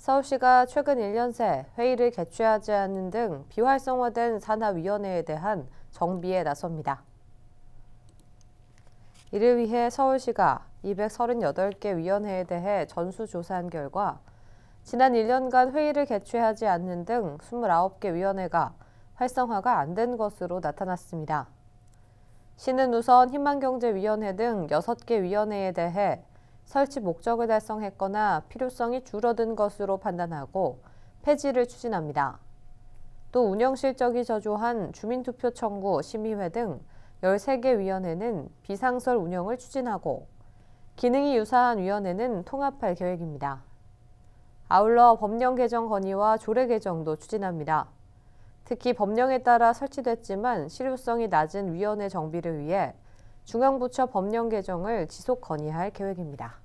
서울시가 최근 1년 새 회의를 개최하지 않는 등 비활성화된 산하위원회에 대한 정비에 나섭니다. 이를 위해 서울시가 238개 위원회에 대해 전수조사한 결과 지난 1년간 회의를 개최하지 않는 등 29개 위원회가 활성화가 안 된 것으로 나타났습니다. 시는 우선 희망경제위원회 등 6개 위원회에 대해 설치 목적을 달성했거나 필요성이 줄어든 것으로 판단하고 폐지를 추진합니다. 또 운영 실적이 저조한 주민투표 청구 심의회 등 13개 위원회는 비상설 운영을 추진하고 기능이 유사한 위원회는 통합할 계획입니다. 아울러 법령 개정 건의와 조례 개정도 추진합니다. 특히 법령에 따라 설치됐지만 실효성이 낮은 위원회 정비를 위해 중앙부처 법령 개정을 지속 건의할 계획입니다.